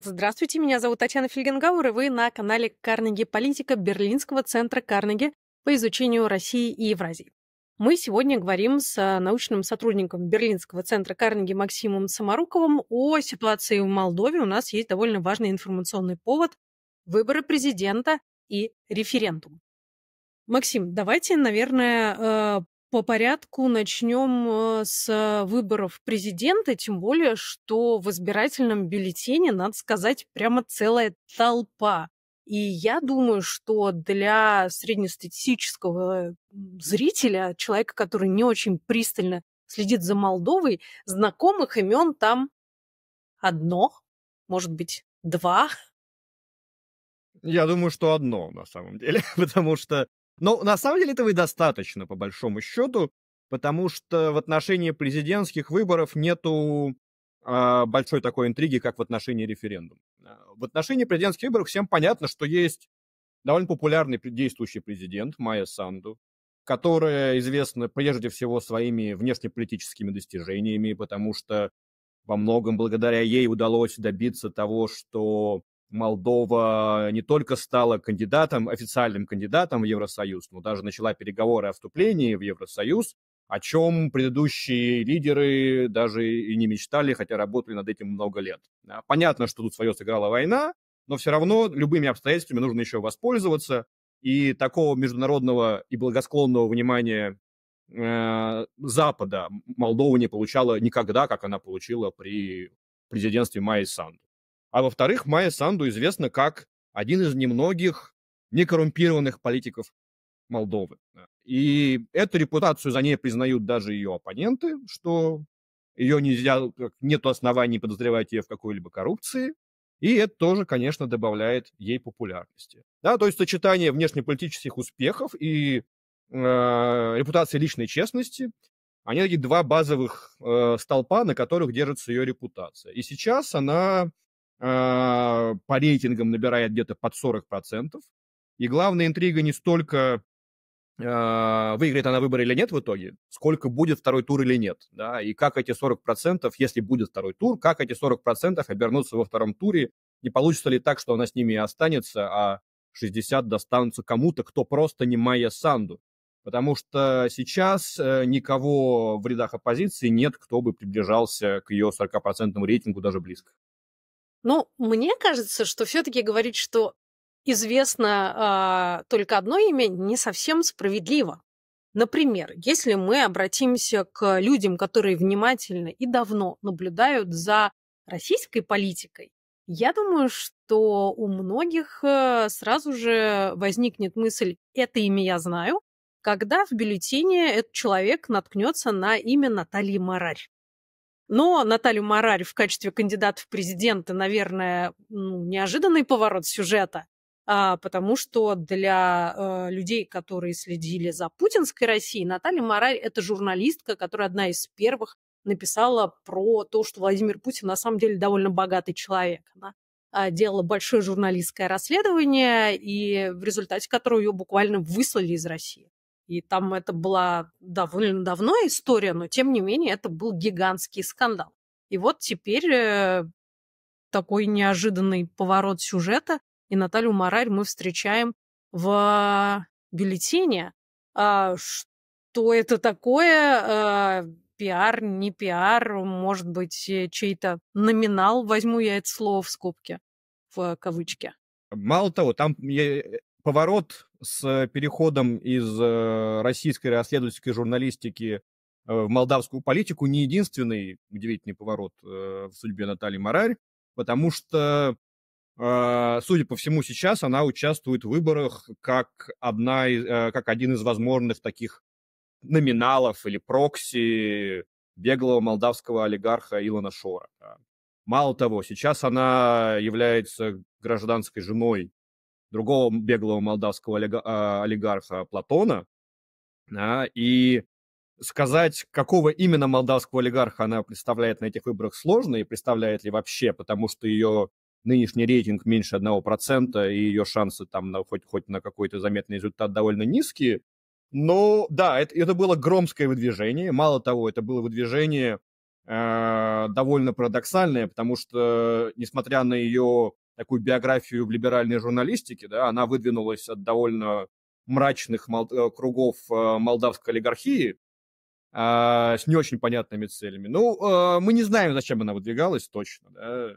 Здравствуйте, меня зовут Татьяна Фельгенгауэр, и вы на канале «Карнеги Политика» Берлинского центра Карнеги по изучению России и Евразии. Мы сегодня говорим с а, научным сотрудником Берлинского центра Карнеги Максимом Самаруковым о ситуации в Молдове. У нас есть довольно важный информационный повод – выборы президента и референдум. Максим, давайте, наверное, а, по порядку начнем э, с выборов президента, тем более, что в избирательном бюллетене, надо сказать, прямо целая толпа. И я думаю, что для среднестатистического зрителя, человека, который не очень пристально следит за Молдовой, знакомых имен там одно, может быть, два. Я думаю, что одно на самом деле, потому что но на самом деле этого и достаточно, по большому счету, потому что в отношении президентских выборов нету э, большой такой интриги, как в отношении референдума. А, в отношении президентских выборов всем понятно, что есть довольно популярный действующий президент Майя Санду, которая известна прежде всего своими внешнеполитическими достижениями, потому что во многом благодаря ей удалось добиться того, что Молдова не только стала кандидатом, официальным кандидатом в Евросоюз, но даже начала переговоры о вступлении в Евросоюз, о чем предыдущие лидеры даже и не мечтали, хотя работали над этим много лет. А, понятно, что тут свое сыграла война, но все равно любыми обстоятельствами нужно еще воспользоваться. И такого международного и благосклонного внимания э, Запада Молдова не получала никогда, как она получила при президентстве Майи Санду. А во-вторых, Майя Санду известна как один из немногих некоррумпированных политиков Молдовы. И эту репутацию за ней признают даже ее оппоненты, что ее нельзя, нет оснований подозревать ее в какой-либо коррупции. И это тоже, конечно, добавляет ей популярности. Да, то есть сочетание внешнеполитических успехов и э, репутации личной честности, они такие два базовых э, столпа, на которых держится ее репутация. И сейчас она Э, по рейтингам набирает где-то под 40%. И главная интрига не столько э, выиграет она выборы или нет в итоге, сколько будет второй тур или нет, да, и как эти 40%, если будет второй тур, как эти 40% обернутся во втором туре, не получится ли так, что она с ними и останется, а 60 достанутся кому-то, кто просто не Майя Санду. Потому что сейчас э, никого в рядах оппозиции нет, кто бы приближался к ее 40% рейтингу даже близко. Но ну, мне кажется, что все-таки говорить, что известно э, только одно имя, не совсем справедливо. Например, если мы обратимся к людям, которые внимательно и давно наблюдают за российской политикой, я думаю, что у многих э, сразу же возникнет мысль «это имя я знаю», когда в бюллетене этот человек наткнется на имя Натальи Марарь. Но Наталью Марари в качестве кандидата в президенты, наверное, ну, неожиданный поворот сюжета, а, потому что для э, людей, которые следили за путинской Россией, Наталья Марари – это журналистка, которая одна из первых написала про то, что Владимир Путин на самом деле довольно богатый человек. Она а, делала большое журналистское расследование, и в результате которого ее буквально выслали из России. И там это была довольно давно история, но тем не менее это был гигантский скандал. И вот теперь э, такой неожиданный поворот сюжета. И Наталью Марарь мы встречаем в бюллетене. А, что это такое? А, пиар, не пиар, может быть, э, чей-то номинал, возьму я это слово в скобке, в кавычке. Мало того, там э, поворот с переходом из э, российской расследовательской журналистики э, в молдавскую политику не единственный удивительный поворот э, в судьбе Натальи Мораль, потому что, судя по всему, сейчас она участвует в выборах как, одна, как один из возможных таких номиналов или прокси беглого молдавского олигарха Илона Шора. Мало того, сейчас она является гражданской женой другого беглого молдавского а, олигарха Платона, да, и сказать, какого именно молдавского олигарха она представляет на этих выборах сложно, и представляет ли вообще, потому что ее нынешний рейтинг меньше 1%, и ее шансы там на, хоть, хоть на какой-то заметный результат довольно низкие. Но да, это, это было громкое выдвижение. Мало того, это было выдвижение э, довольно парадоксальное, потому что, несмотря на ее такую биографию в либеральной журналистике, да, она выдвинулась от довольно мрачных мол... Э, кругов э, молдавской олигархии а, с не очень понятными целями. Ну, а, мы не знаем, зачем она выдвигалась точно, да.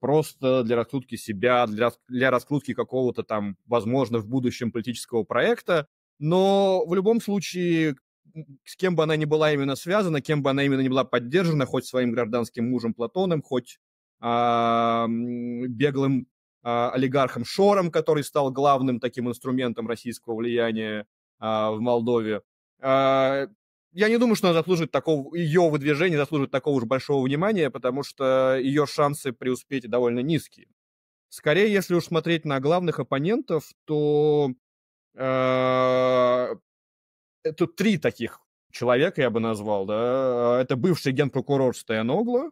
Просто для раскрутки себя, для, для раскрутки какого-то там, возможно, в будущем политического проекта. Но в любом случае, с кем бы она ни была именно связана, кем бы она именно не была поддержана, хоть своим гражданским мужем Платоном, хоть а, беглым а, олигархом Шором, который стал главным таким инструментом российского влияния а, в Молдове. Я не думаю, что она заслужит такого, ее выдвижение заслужит такого же большого внимания, потому что ее шансы преуспеть довольно низкие. Скорее, если уж смотреть на главных оппонентов, то э, это три таких человека я бы назвал, да. Это бывший генпрокурор Стояногла,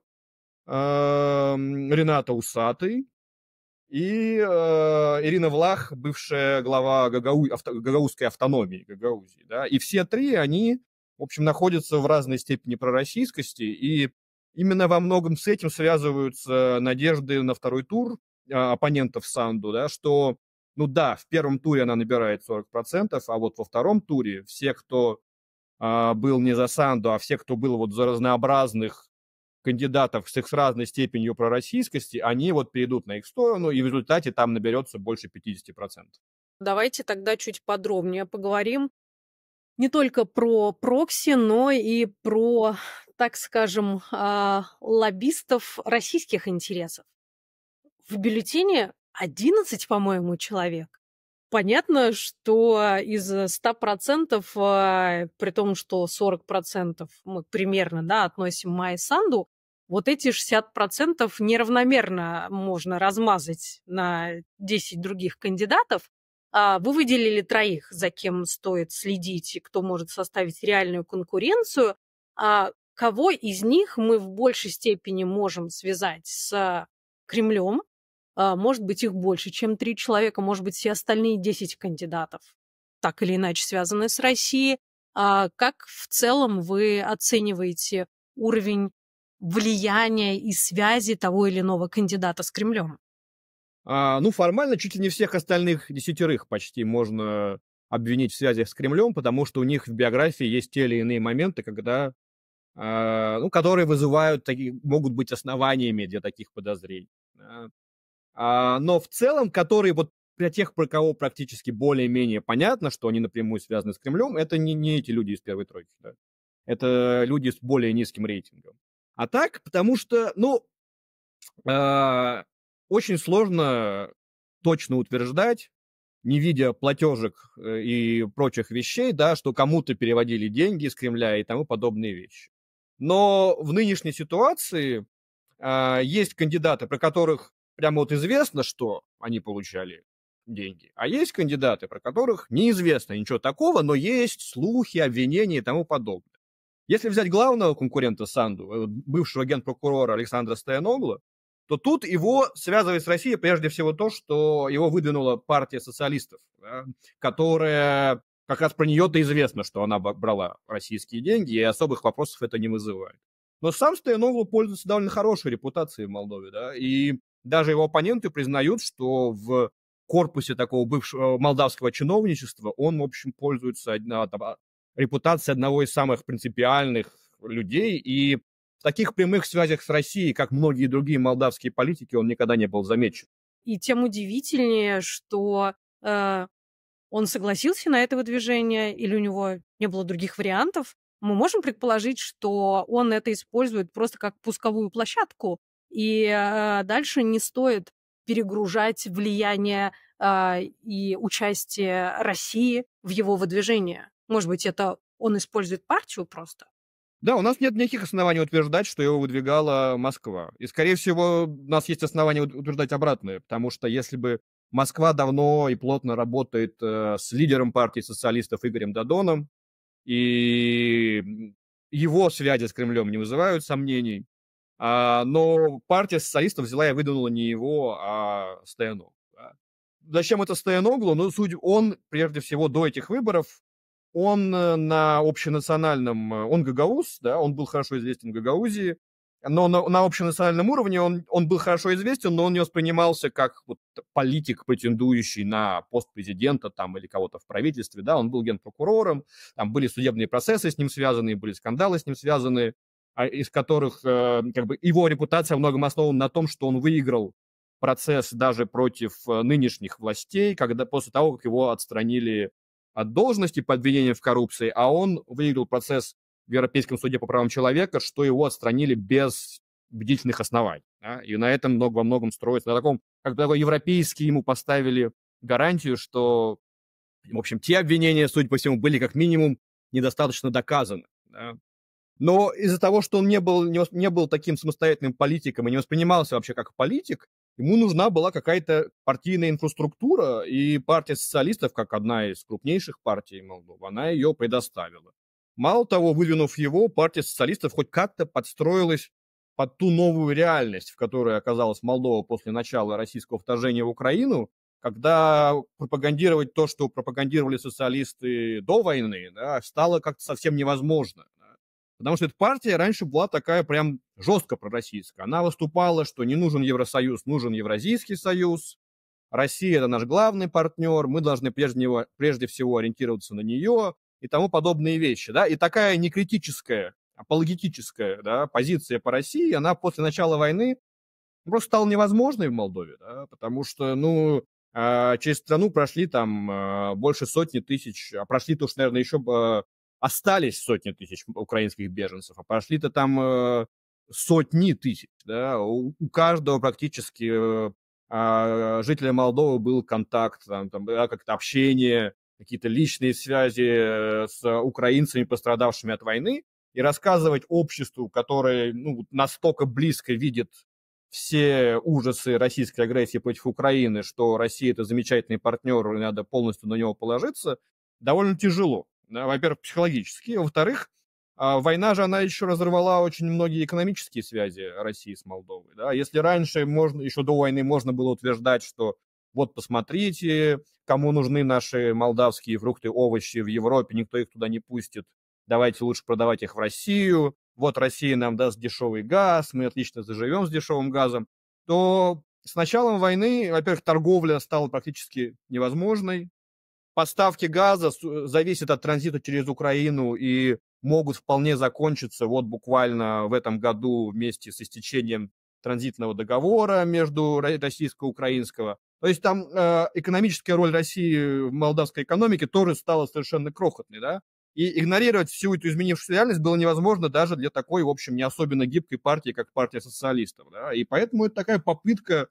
Эм, Рената Усатый и э, Ирина Влах, бывшая глава Гагау... авто... гагаузской автономии Гагаузии. Да? И все три, они, в общем, находятся в разной степени пророссийскости, и именно во многом с этим связываются надежды на второй тур э, оппонентов Санду, да, что, ну да, в первом туре она набирает 40%, а вот во втором туре все, кто а, был не за Санду, а все, кто был вот за разнообразных кандидатов с их с разной степенью пророссийскости, они вот перейдут на их сторону, и в результате там наберется больше 50%. Давайте тогда чуть подробнее поговорим не только про прокси, но и про, так скажем, а, лоббистов российских интересов. В бюллетене 11, по-моему, человек. Понятно, что из 100%, э, э, при том, что 40% мы примерно да, относим Майе Санду, вот эти 60% неравномерно можно размазать на 10 других кандидатов. А вы выделили троих, за кем стоит следить и кто может составить реальную конкуренцию. А кого из них мы в большей степени можем связать с Кремлем, а, может быть, их больше, чем три человека, может быть, все остальные десять кандидатов, так или иначе связаны с Россией. А как в целом вы оцениваете уровень влияния и связи того или иного кандидата с Кремлем? А, ну, формально чуть ли не всех остальных десятерых почти можно обвинить в связях с Кремлем, потому что у них в биографии есть те или иные моменты, когда, а, ну, которые вызывают, такие, могут быть основаниями для таких подозрений. А, а, но в целом, которые вот для тех, про кого практически более-менее понятно, что они напрямую связаны с Кремлем, это не, не эти люди из первой тройки. Да. Это люди с более низким рейтингом. А так, потому что, ну, э, очень сложно точно утверждать, не видя платежек э, и прочих вещей, да, что кому-то переводили деньги из Кремля и тому подобные вещи. Но в нынешней ситуации э, есть кандидаты, про которых прямо вот известно, что они получали деньги. А есть кандидаты, про которых неизвестно ничего такого, но есть слухи, обвинения и тому подобное. Если взять главного конкурента Санду, э, бывшего генпрокурора Александра Стояногла, то тут его связывает с Россией прежде всего то, что его выдвинула партия социалистов, да, которая как раз про нее-то известно, что она брала российские деньги, и особых вопросов это не вызывает. Но сам Стояноглу пользуется довольно хорошей репутацией в Молдове, да, и даже его оппоненты признают, что в корпусе такого бывшего э, молдавского чиновничества он, в общем, пользуется одна, там, а, репутацией одного из самых принципиальных людей. И в таких прямых связях с Россией, как многие другие молдавские политики, он никогда не был замечен. И тем удивительнее, что э, он согласился на это выдвижение, или у него не было других вариантов. Мы можем предположить, что он это использует просто как пусковую площадку и а, дальше не стоит перегружать влияние а, и участие России в его выдвижении. Может быть, это он использует партию просто? Да, у нас нет никаких оснований утверждать, что его выдвигала Москва. И, скорее всего, у нас есть основания утверждать обратное, потому что если бы Москва давно и плотно работает э, с лидером партии социалистов Игорем Дадоном, и его связи с Кремлем не вызывают сомнений, а, но партия социалистов взяла и выдвинула не его, а Стояноглу. Да. Зачем это Стояноглу? Ну, судя, он, прежде всего, до этих выборов, он э, на общенациональном, э, он гагауз, да, он был хорошо известен в Гагаузии, но на, на общенациональном уровне он, он был хорошо известен, но он не воспринимался как вот политик, претендующий на пост президента там, или кого-то в правительстве. Да? Он был генпрокурором, там были судебные процессы с ним связанные, были скандалы с ним связанные. А, из которых э, как бы его репутация во многом основана на том, что он выиграл процесс даже против э, нынешних властей, когда после того, как его отстранили от должности по обвинению в коррупции, а он выиграл процесс в Европейском суде по правам человека, что его отстранили без бдительных оснований. Да? И на этом много во многом строится. На таком, как бы такой европейский ему поставили гарантию, что, в общем, те обвинения, судя по всему, были как минимум недостаточно доказаны. Да? Но из-за того, что он не был, не, не был таким самостоятельным политиком и не воспринимался вообще как политик, ему нужна была какая-то партийная инфраструктура, и партия социалистов, как одна из крупнейших партий Молдовы, ну, она ее предоставила. Мало того, выдвинув его, партия социалистов хоть как-то подстроилась под ту новую реальность, в которой оказалась Молдова после начала российского вторжения в Украину, когда пропагандировать то, что пропагандировали социалисты до войны, да, стало как-то совсем невозможно. Потому что эта партия раньше была такая прям жестко пророссийская. Она выступала, что не нужен Евросоюз, нужен Евразийский союз. Россия – это наш главный партнер, мы должны прежде, него, прежде всего ориентироваться на нее и тому подобные вещи. Да? И такая некритическая, апологетическая да, позиция по России, она после начала войны просто стала невозможной в Молдове, да? потому что, ну, а, через страну прошли там а, больше сотни тысяч, а прошли-то уж, наверное, еще остались сотни тысяч украинских беженцев, а прошли то там э, сотни тысяч. Да? У, каждого практически э, а, жителя Молдовы был контакт, там, там да, как-то общение, какие-то личные связи э, с украинцами, пострадавшими от войны. И рассказывать обществу, которое ну, настолько близко видит все ужасы российской агрессии против Украины, что Россия это замечательный партнер, и надо полностью на него положиться, довольно тяжело. Э, во-первых, психологически, во-вторых, а, война же, она еще разорвала очень многие экономические связи России с Молдовой. Да? Если раньше, можно, еще до войны, можно было утверждать, что вот посмотрите, кому нужны наши молдавские фрукты, овощи в Европе, никто их туда не пустит, давайте лучше продавать их в Россию, вот Россия нам даст дешевый газ, мы отлично заживем с дешевым газом, то с началом войны, во-первых, торговля стала практически невозможной, поставки газа э, зависят от транзита через Украину и могут вполне закончиться вот буквально в этом году вместе с истечением транзитного договора между российско-украинского. То есть там э, экономическая роль России в молдавской экономике тоже стала совершенно крохотной, да? И игнорировать всю эту изменившуюся реальность было невозможно даже для такой, в общем, не особенно гибкой партии, как партия социалистов, да? И поэтому это такая попытка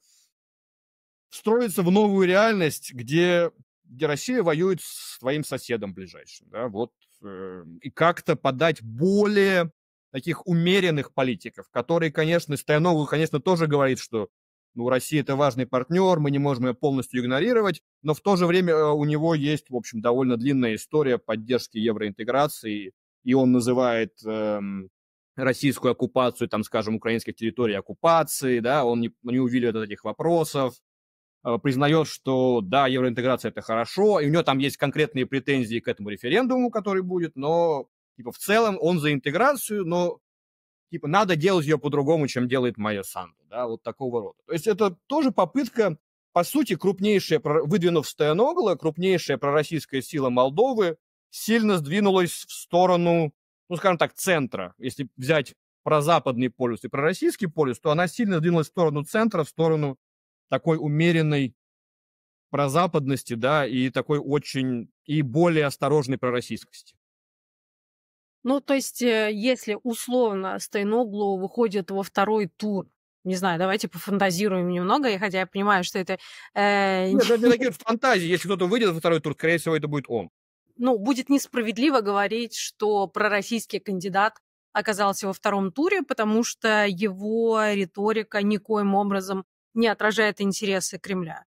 встроиться в новую реальность, где где Россия воюет с своим соседом ближайшим, да, вот, э, и как-то подать более таких умеренных политиков, которые, конечно, Стоянову, конечно, тоже говорит, что ну, Россия – это важный партнер, мы не можем ее полностью игнорировать, но в то же время э, у него есть, в общем, довольно длинная история поддержки евроинтеграции, и он называет эм, российскую оккупацию, там, скажем, украинских территорий оккупацией, да, он не, не увидел от этих вопросов, Э, признает, что да, евроинтеграция это хорошо, и у него там есть конкретные претензии к этому референдуму, который будет, но типа в целом он за интеграцию, но типа надо делать ее по-другому, чем делает Майя Санду, да, вот такого рода. То есть это тоже попытка, по сути, крупнейшая, выдвинув Стояногла, крупнейшая пророссийская сила Молдовы сильно сдвинулась в сторону, ну, скажем так, центра. Если взять про западный полюс и про российский полюс, то она сильно сдвинулась в сторону центра, в сторону такой умеренной прозападности, да, и такой очень, и более осторожной пророссийскости. Ну, то есть, э, если условно Стейноглу выходит во второй тур, не знаю, давайте пофантазируем немного, хотя я понимаю, что это... Э... Нет, ну, это не такие фантазии. Если кто-то выйдет во второй тур, скорее всего, это будет он. Ну, будет несправедливо говорить, что пророссийский кандидат оказался во втором туре, потому что его риторика никоим образом не отражает интересы Кремля?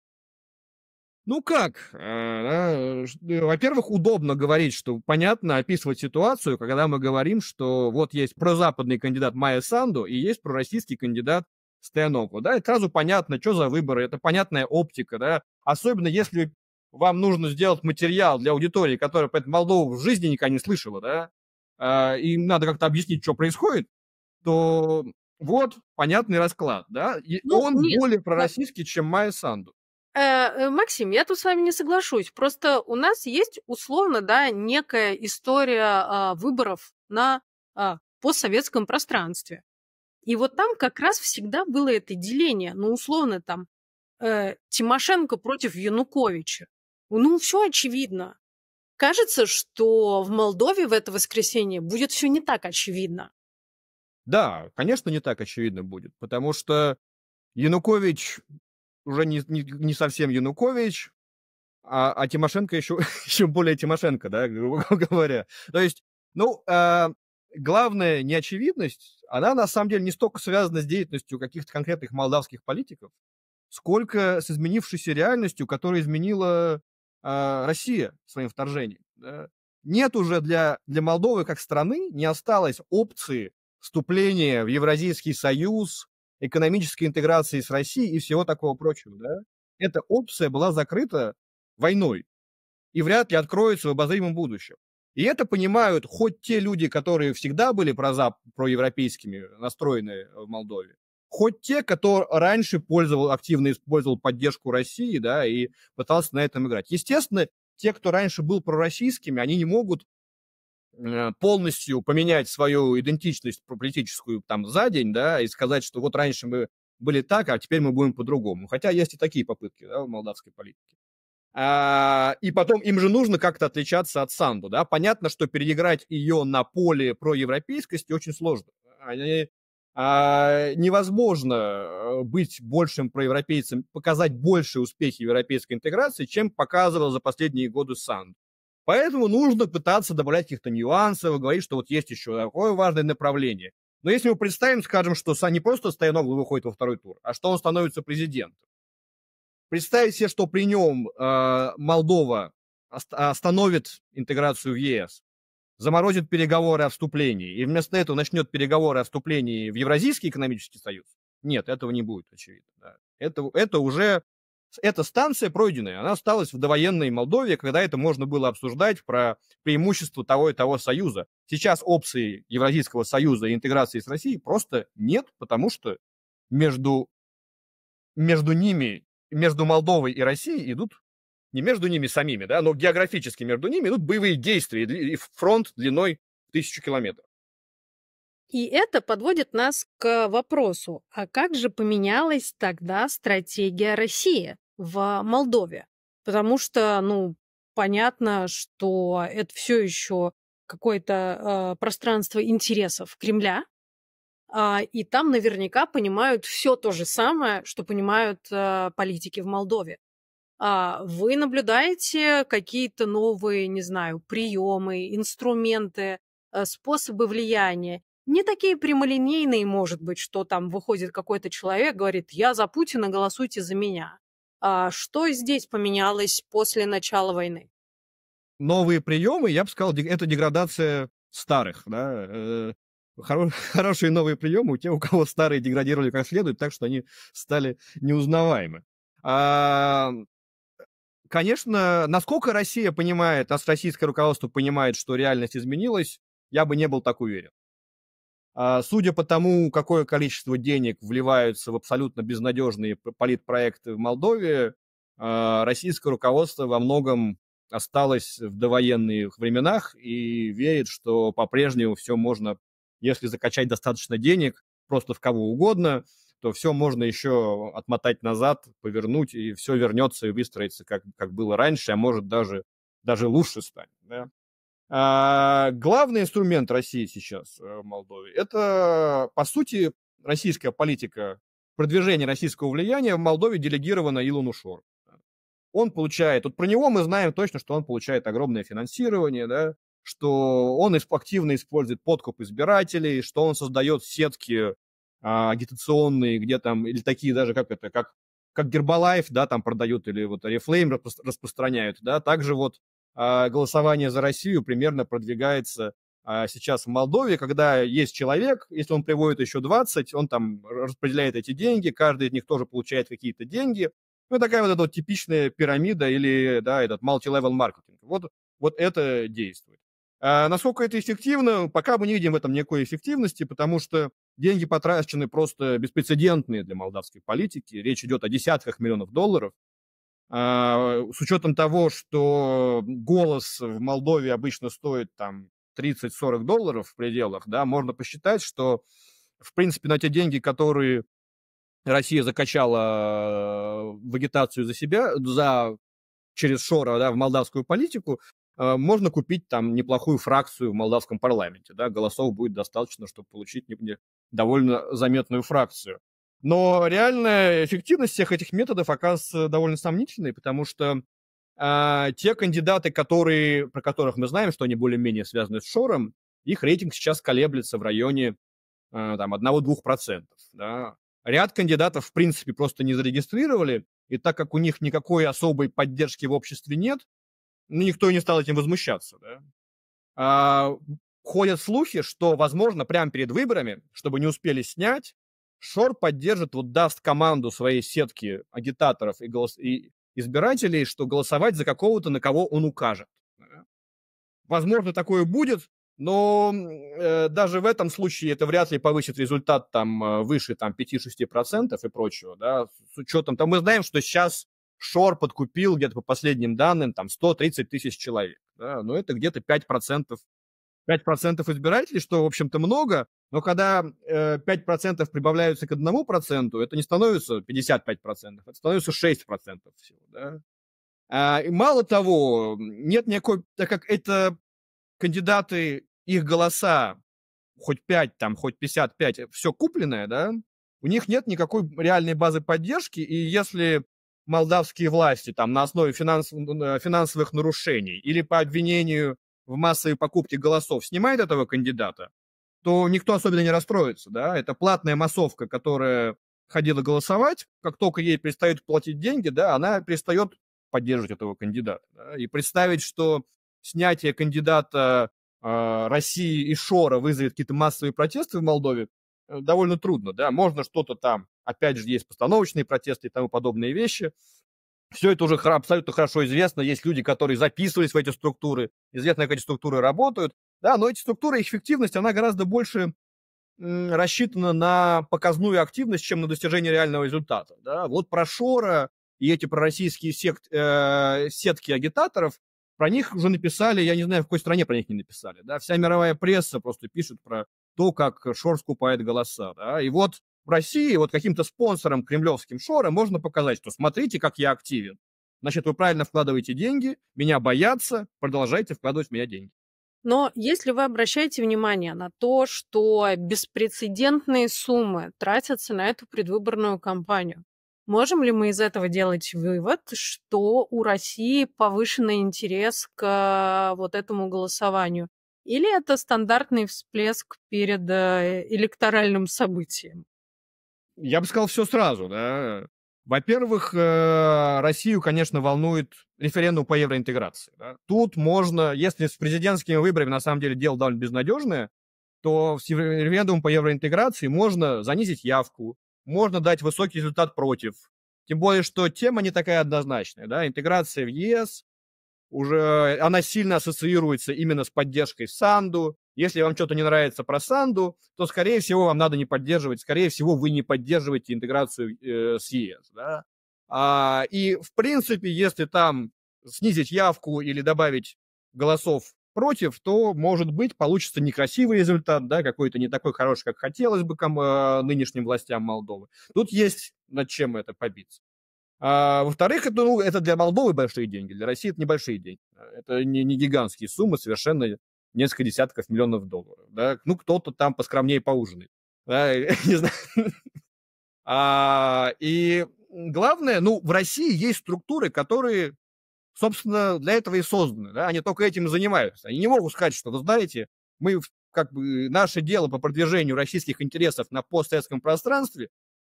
Ну как? Э, э, э, во-первых, удобно говорить, что понятно описывать ситуацию, когда мы говорим, что вот есть прозападный кандидат Майя Санду и есть пророссийский кандидат Стэнопа, да, и сразу понятно, что за выборы, это понятная оптика, да, особенно если вам нужно сделать материал для аудитории, которая про Молдову в жизни никогда не слышала, да, а, и надо как-то объяснить, что происходит, то вот понятный расклад, да? ну, он нет, более пророссийский, да. чем Майя Санду. Э, э, Максим, я тут с вами не соглашусь. Просто у нас есть условно, да, некая история э, выборов на э, постсоветском пространстве. И вот там как раз всегда было это деление, ну, условно, там, э, Тимошенко против Януковича. Ну, все очевидно. Кажется, что в Молдове в это воскресенье будет все не так очевидно. Да, конечно, не так очевидно будет, потому что Янукович уже не, не, не совсем Янукович, а, а Тимошенко еще, еще более Тимошенко, да, грубо говоря. То есть, ну, э, главная неочевидность, она на самом деле не столько связана с деятельностью каких-то конкретных молдавских политиков, сколько с изменившейся реальностью, которая изменила э, Россия своим вторжением. Да. Нет уже для, для Молдовы как страны, не осталось опции вступления в Евразийский союз, экономической интеграции с Россией и всего такого прочего, да, эта опция была закрыта войной и вряд ли откроется в обозримом будущем. И это понимают хоть те люди, которые всегда были прозап... проевропейскими настроены э, в Молдове, хоть те, кто раньше пользовал, активно использовал поддержку России, да, и пытался на этом играть. Естественно, те, кто раньше был пророссийскими, они не могут Э, полностью поменять свою идентичность политическую там за день, да, и сказать, что вот раньше мы были так, а теперь мы будем по-другому. Хотя есть и такие попытки да, в молдавской политике. А, и потом им же нужно как-то отличаться от Санду, да. Понятно, что переиграть ее на поле проевропейскости очень сложно. Они, а, невозможно э, быть большим проевропейцем, показать большие успехи европейской интеграции, чем показывал за последние годы Санду. Поэтому нужно пытаться добавлять каких-то нюансов, говорить, что вот есть еще такое важное направление. Но если мы представим, скажем, что не просто Стояноглу выходит во второй тур, а что он становится президентом. Представить себе, что при нем э, а, Молдова остановит интеграцию в ЕС, заморозит переговоры о вступлении, и вместо этого начнет переговоры о вступлении в Евразийский экономический союз. Нет, этого не будет, очевидно. Да. Это, это уже эта станция пройденная, она осталась в довоенной Молдове, когда это можно было обсуждать про преимущество того и того союза. Сейчас опции Евразийского союза и интеграции с Россией просто нет, потому что между, между ними, между Молдовой и Россией идут не между ними самими, да, но географически между ними идут боевые действия и фронт длиной в тысячу километров. И это подводит нас к вопросу, а как же поменялась тогда стратегия России? в Молдове. Потому что, ну, понятно, что это все еще какое-то э, пространство интересов Кремля, э, и там наверняка понимают все то же самое, что понимают э, политики в Молдове. Э, вы наблюдаете какие-то новые, не знаю, приемы, инструменты, э, способы влияния? Не такие прямолинейные, может быть, что там выходит какой-то человек, говорит, я за Путина, голосуйте за меня. А что здесь поменялось после начала войны? Новые приемы, я бы сказал, это деградация старых, да, э, хорошие новые приемы у тех, у кого старые деградировали как следует, так что они стали неузнаваемы. А, конечно, насколько Россия понимает, нас российское руководство понимает, что реальность изменилась, я бы не был так уверен. А, судя по тому, какое количество денег вливаются в абсолютно безнадежные политпроекты в Молдове, а, российское руководство во многом осталось в довоенных временах и верит, что по-прежнему все можно, если закачать достаточно денег, просто в кого угодно, то все можно еще отмотать назад, повернуть, и все вернется и выстроится, как, как было раньше, а может даже, даже лучше станет. Да? А, главный инструмент России сейчас э, в Молдове – это, по сути, российская политика продвижения российского влияния в Молдове делегирована Илону Шор. Он получает, вот про него мы знаем точно, что он получает огромное финансирование, да, что он активно использует подкуп избирателей, что он создает сетки а, агитационные, где там, или такие даже, как это, как, как Гербалайф, да, там продают, или вот Арифлейм распро- распространяют, да, также вот а, голосование за Россию примерно продвигается а, сейчас в Молдове, когда есть человек, если он приводит еще 20, он там распределяет эти деньги, каждый из них тоже получает какие-то деньги. Ну, такая вот эта вот типичная пирамида или, да, этот multi-level маркетинг. Вот, вот это действует. А насколько это эффективно, пока мы не видим в этом никакой эффективности, потому что деньги потрачены просто беспрецедентные для молдавской политики. Речь идет о десятках миллионов долларов. А, с учетом того, что голос в Молдове обычно стоит там 30-40 долларов в пределах, да, можно посчитать, что, в принципе, на те деньги, которые Россия закачала э, в агитацию за себя, за, через Шора, да, в молдавскую политику, э, можно купить там неплохую фракцию в молдавском парламенте, да, голосов будет достаточно, чтобы получить довольно заметную фракцию. Но реальная эффективность всех этих методов оказывается довольно сомнительной, потому что а, те кандидаты, которые, про которых мы знаем, что они более-менее связаны с шором, их рейтинг сейчас колеблется в районе а, там, 1-2%. Да? Ряд кандидатов, в принципе, просто не зарегистрировали, и так как у них никакой особой поддержки в обществе нет, ну, никто и не стал этим возмущаться. Да? А, ходят слухи, что, возможно, прямо перед выборами, чтобы не успели снять, Шор поддержит, вот даст команду своей сетки агитаторов и, голос... и избирателей, что голосовать за какого-то, на кого он укажет. Возможно, такое будет, но э, даже в этом случае это вряд ли повысит результат там э, выше там, 5-6% и прочего, да, с учетом, там мы знаем, что сейчас Шор подкупил где-то по последним данным там 130 тысяч человек, да, но это где-то 5%, 5% избирателей, что, в общем-то, много, но когда э, 5% прибавляются к 1%, это не становится 55%, это становится 6% всего. Да? А, и мало того, нет никакой, так как это кандидаты, их голоса, хоть 5, там, хоть 55, э, все купленное, да, у них нет никакой реальной базы поддержки, и если молдавские власти там на основе финанс... Э, финансовых нарушений или по обвинению в массовой покупке голосов снимают этого кандидата, то никто особенно не расстроится, да, это платная массовка, которая ходила голосовать, как только ей перестают платить деньги, да, она перестает поддерживать этого кандидата. Да? И представить, что снятие кандидата э, России и Шора вызовет какие-то массовые протесты в Молдове, э, довольно трудно, да, можно что-то там, опять же, есть постановочные протесты и тому подобные вещи, все это уже абсолютно хорошо известно. Есть люди, которые записывались в эти структуры. Известно, как эти структуры работают. Да, но эти структуры, их эффективность, она гораздо больше рассчитана на показную активность, чем на достижение реального результата. Да? Вот про Шора и эти пророссийские сект, э, сетки агитаторов, про них уже написали, я не знаю, в какой стране про них не написали. Да? Вся мировая пресса просто пишет про то, как Шор скупает голоса. Да? И вот в России вот каким-то спонсором кремлевским Шора можно показать, что смотрите, как я активен. Значит, вы правильно вкладываете деньги, меня боятся, продолжайте вкладывать в меня деньги. Но если вы обращаете внимание на то, что беспрецедентные суммы тратятся на эту предвыборную кампанию, можем ли мы из этого делать вывод, что у России повышенный интерес к э, вот этому голосованию? Или это стандартный всплеск перед э, электоральным событием? Я бы сказал все сразу, да. Во-первых, э, Россию, конечно, волнует референдум по евроинтеграции. Да? Тут можно, если с президентскими выборами на самом деле дело довольно безнадежное, то с референдумом по евроинтеграции можно занизить явку, можно дать высокий результат против. Тем более, что тема не такая однозначная. Да? Интеграция в ЕС, уже э, она сильно ассоциируется именно с поддержкой Санду, если вам что-то не нравится про Санду, то, скорее всего, вам надо не поддерживать, скорее всего, вы не поддерживаете интеграцию э, с ЕС. Да? А, и, в принципе, если там снизить явку или добавить голосов против, то, может быть, получится некрасивый результат, да, какой-то не такой хороший, как хотелось бы ком, э, нынешним властям Молдовы. Тут есть над чем это побиться. А, во-вторых, это, ну, это для Молдовы большие деньги, для России это небольшие деньги. Это не, не гигантские суммы, совершенно несколько десятков миллионов долларов. Да? Ну, кто-то там поскромнее поужинает. Да? Не знаю. А, и главное, ну, в России есть структуры, которые, собственно, для этого и созданы. Да? Они только этим и занимаются. Они не могут сказать, что, вы знаете, мы как бы наше дело по продвижению российских интересов на постсоветском пространстве,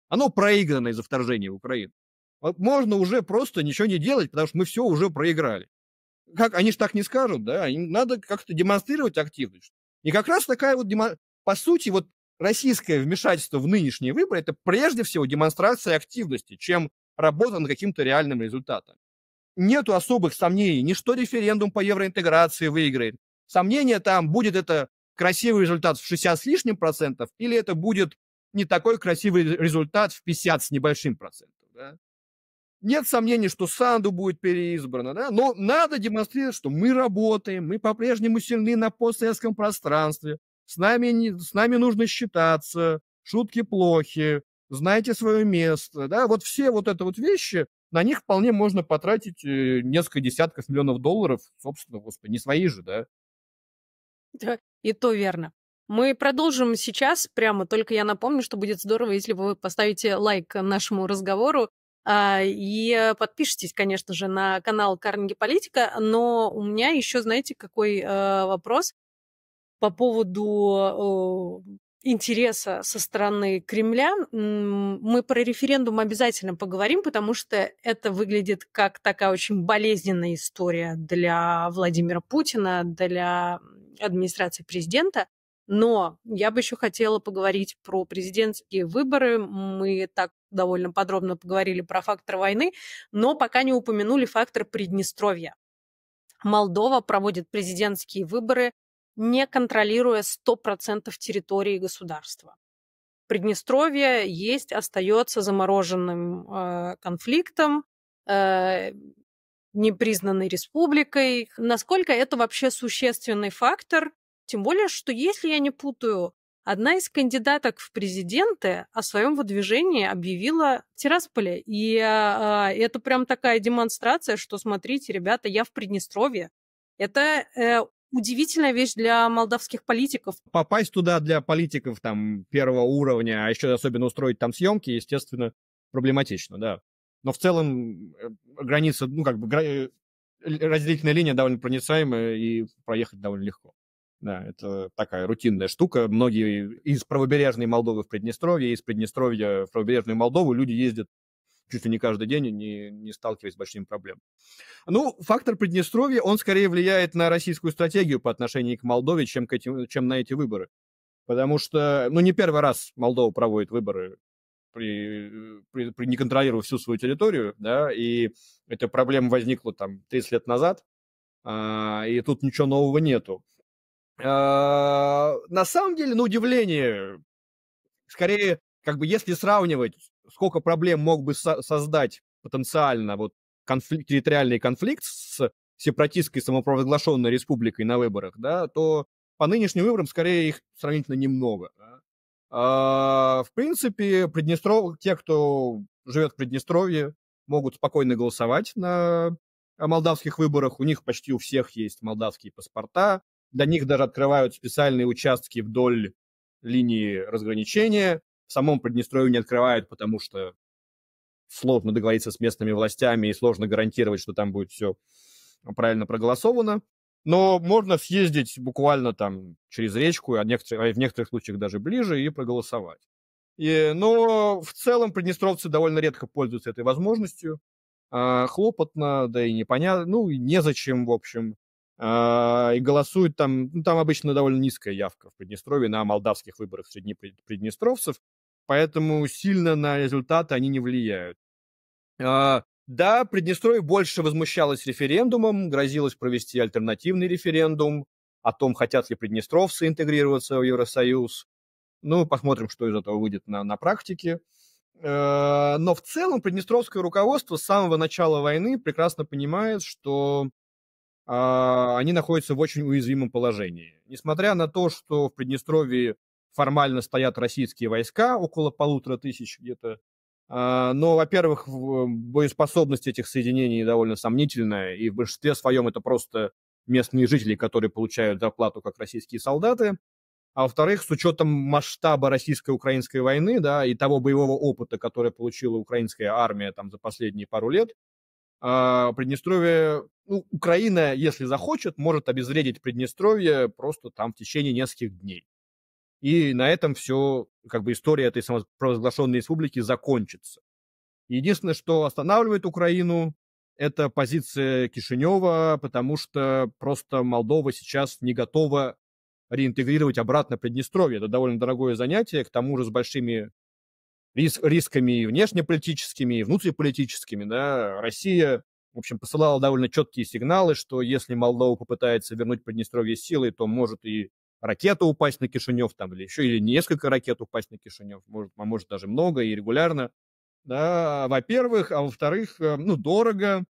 оно проиграно из-за вторжения в Украину. Можно уже просто ничего не делать, потому что мы все уже проиграли как, они же так не скажут, да, им надо как-то демонстрировать активность. И как раз такая вот, демо... по сути, вот российское вмешательство в нынешние выборы – это прежде всего демонстрация активности, чем работа над каким-то реальным результатом. Нету особых сомнений, ни что референдум по евроинтеграции выиграет. Сомнения там, будет это красивый результат в 60 с лишним процентов, или это будет не такой красивый результат в 50 с небольшим процентом. Нет сомнений, что Санду будет переизбрана, да? но надо демонстрировать, что мы работаем, мы по-прежнему сильны на постсоветском пространстве, с нами, не, с нами нужно считаться, шутки плохи, знайте свое место. Да? Вот все вот это вот вещи, на них вполне можно потратить э, несколько десятков миллионов долларов, собственно, господи, не свои же, да? Да, и то верно. Мы продолжим сейчас прямо, только я напомню, что будет здорово, если вы поставите лайк нашему разговору а, и подпишитесь, конечно же, на канал Карнеги Политика. Но у меня еще, знаете, какой а, вопрос по поводу э, интереса со стороны Кремля. Мы про референдум обязательно поговорим, потому что это выглядит как такая очень болезненная история для Владимира Путина, для администрации президента. Но я бы еще хотела поговорить про президентские выборы. Мы так довольно подробно поговорили про фактор войны, но пока не упомянули фактор Приднестровья. Молдова проводит президентские выборы, не контролируя 100% территории государства. Приднестровье есть, остается замороженным э, конфликтом, э, непризнанной республикой. Насколько это вообще существенный фактор тем более, что, если я не путаю, одна из кандидаток в президенты о своем выдвижении объявила в Тирасполе. И а, это прям такая демонстрация, что смотрите, ребята, я в Приднестровье. Это э, удивительная вещь для молдавских политиков. Попасть туда для политиков там первого уровня, а еще особенно устроить там съемки, естественно, проблематично, да. Но в целом э, граница, ну как бы гра... Э, разделительная линия довольно проницаемая и проехать довольно легко. Да, это такая рутинная штука. Многие из правобережной Молдовы в Приднестровье, из Приднестровья в правобережную Молдову люди ездят чуть ли не каждый день, не, не сталкиваясь с большими проблемами. Ну, фактор Приднестровья, он скорее влияет на российскую стратегию по отношению к Молдове, чем, к этим, чем на эти выборы. Потому что, ну, не первый раз Молдова проводит выборы, при, при, при, не контролируя всю свою территорию, да, и эта проблема возникла там 30 лет назад, а, и тут ничего нового нету. А, на самом деле, на удивление, скорее, как бы если сравнивать, сколько проблем мог бы со- создать потенциально вот конфликт, территориальный конфликт с сепаратистской самопровозглашенной республикой на выборах, да, то по нынешним выборам, скорее, их сравнительно немного. Да. А, в принципе, Приднестров... те, кто живет в Приднестровье, могут спокойно голосовать на молдавских выборах. У них почти у всех есть молдавские паспорта, для них даже открывают специальные участки вдоль линии разграничения. В самом Приднестровье не открывают, потому что сложно договориться с местными властями и сложно гарантировать, что там будет все правильно проголосовано. Но можно съездить буквально там через речку, а, некоторые, а в некоторых случаях даже ближе, и проголосовать. И, но в целом приднестровцы довольно редко пользуются этой возможностью. А, хлопотно, да и непонятно, ну и незачем, в общем. А, и голосуют там, ну, там обычно довольно низкая явка в Приднестровье на молдавских выборах среди приднестровцев, поэтому сильно на результаты они не влияют. А, да, Приднестровье больше возмущалось референдумом, грозилось провести альтернативный референдум о том, хотят ли приднестровцы интегрироваться в Евросоюз. Ну, посмотрим, что из этого выйдет на, на практике. А, но в целом приднестровское руководство с самого начала войны прекрасно понимает, что а, они находятся в очень уязвимом положении. Несмотря на то, что в Приднестровье формально стоят российские войска, около полутора тысяч где-то, а, но, во-первых, боеспособность этих соединений довольно сомнительная, и в большинстве своем это просто местные жители, которые получают зарплату как российские солдаты. А во-вторых, с учетом масштаба российско-украинской войны, да, и того боевого опыта, который получила украинская армия там за последние пару лет, а, Приднестровье, ну, Украина, если захочет, может обезвредить Приднестровье просто там в течение нескольких дней. И на этом все, как бы история этой самопровозглашенной республики закончится. Единственное, что останавливает Украину, это позиция Кишинева, потому что просто Молдова сейчас не готова реинтегрировать обратно Приднестровье. Это довольно дорогое занятие, к тому же с большими рис, рисками и внешнеполитическими, и внутриполитическими. Да. Россия, в общем, посылала довольно четкие сигналы, что если Молдова попытается вернуть Поднестровье силой, то может и ракета упасть на Кишинев, там, или еще или несколько ракет упасть на Кишинев, может, а может даже много и регулярно. Да, во-первых, а во-вторых, э, ну, дорого.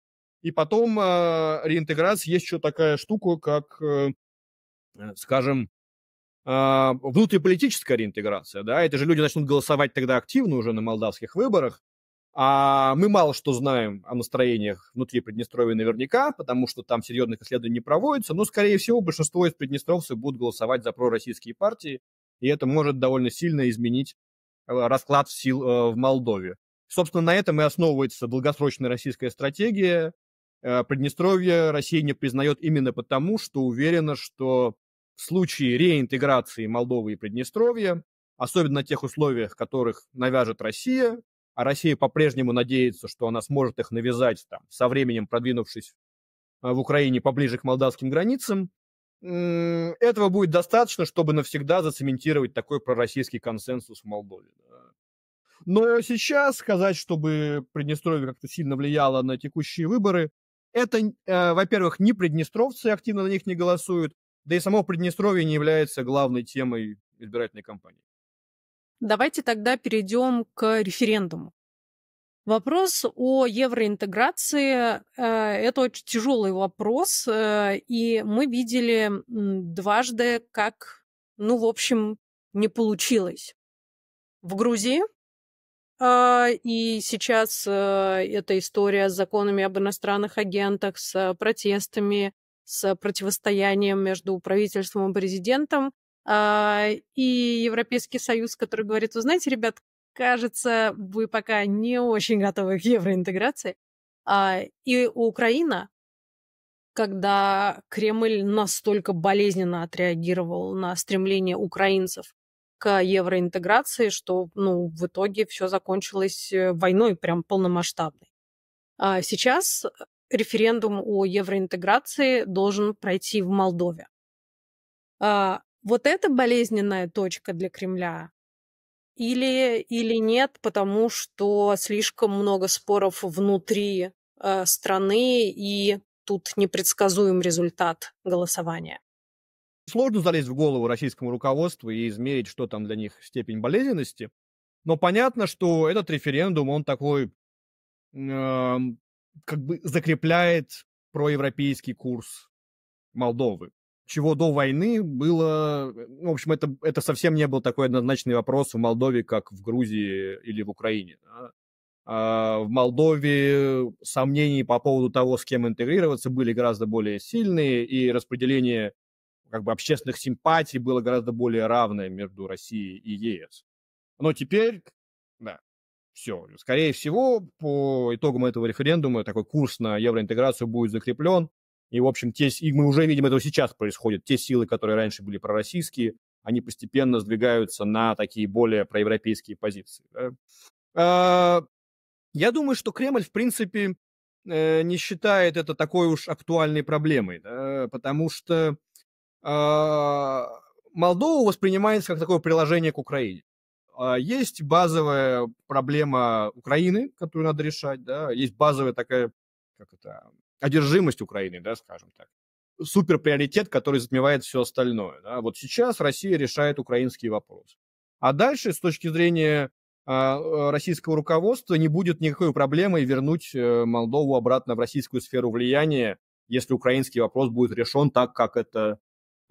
И потом э, реинтеграция есть еще такая штука, как, э, э скажем, а, внутриполитическая реинтеграция, да, это же люди начнут голосовать тогда активно уже на молдавских выборах, а мы мало что знаем о настроениях внутри Приднестровья наверняка, потому что там серьезных исследований не проводится, но, скорее всего, большинство из приднестровцев будут голосовать за пророссийские партии, и это может довольно сильно изменить э, расклад сил э, в Молдове. Собственно, на этом и основывается долгосрочная российская стратегия. Э, Приднестровье Россия не признает именно потому, что уверена, что случае реинтеграции Молдовы и Приднестровья, особенно на тех условиях, которых навяжет Россия, а Россия по-прежнему надеется, что она сможет их навязать там, со временем продвинувшись э, в Украине поближе к молдавским границам, этого будет достаточно, чтобы навсегда зацементировать такой пророссийский консенсус в Молдове. Но сейчас сказать, чтобы Приднестровье как-то сильно влияло на текущие выборы, это, э, во-первых, не приднестровцы активно на них не голосуют, да и само Приднестровье не является главной темой избирательной кампании. Давайте тогда перейдем к референдуму. Вопрос о евроинтеграции э, – это очень тяжелый вопрос, э, и мы видели дважды, как, ну, в общем, не получилось. В Грузии, а, и сейчас э, эта история с законами об иностранных агентах, с протестами, с противостоянием между правительством и президентом, а, и Европейский Союз, который говорит, вы знаете, ребят, кажется, вы пока не очень готовы к евроинтеграции. А, и Украина, когда Кремль настолько болезненно отреагировал на стремление украинцев к евроинтеграции, что ну, в итоге все закончилось э, войной прям полномасштабной. А Сейчас референдум о евроинтеграции должен пройти в Молдове. А, вот это болезненная точка для Кремля, или, или нет, потому что слишком много споров внутри э, страны, и тут непредсказуем результат голосования. Сложно залезть в голову российскому руководству и измерить, что там для них степень болезненности. Но понятно, что этот референдум, он такой э, как бы закрепляет проевропейский курс Молдовы. Чего до войны было... Э, ну, в общем, это, это совсем не был такой однозначный вопрос в Молдове, как в Грузии или в Украине. А в Молдове сомнений по поводу того, с кем интегрироваться, были гораздо более сильные, и распределение как бы общественных симпатий было гораздо более равное между Россией и ЕС. Но теперь все. Скорее всего, по итогам этого референдума такой курс на евроинтеграцию будет закреплен. И, в общем, те, и мы уже видим, это сейчас происходит. Те силы, которые раньше были пророссийские, они постепенно сдвигаются на такие более проевропейские позиции. Да? А, я думаю, что Кремль, в принципе, э, не считает это такой уж актуальной проблемой, да? потому что а, Молдова воспринимается как такое приложение к Украине. А, есть базовая проблема Украины, которую надо решать, да, есть базовая такая, как это, одержимость Украины, да, скажем так. Суперприоритет, который затмевает все остальное. Да. Вот сейчас Россия решает украинский вопрос. А дальше, с точки зрения а, э, российского руководства не будет никакой проблемы вернуть э, Молдову обратно в российскую сферу влияния, если украинский вопрос будет решен так, как это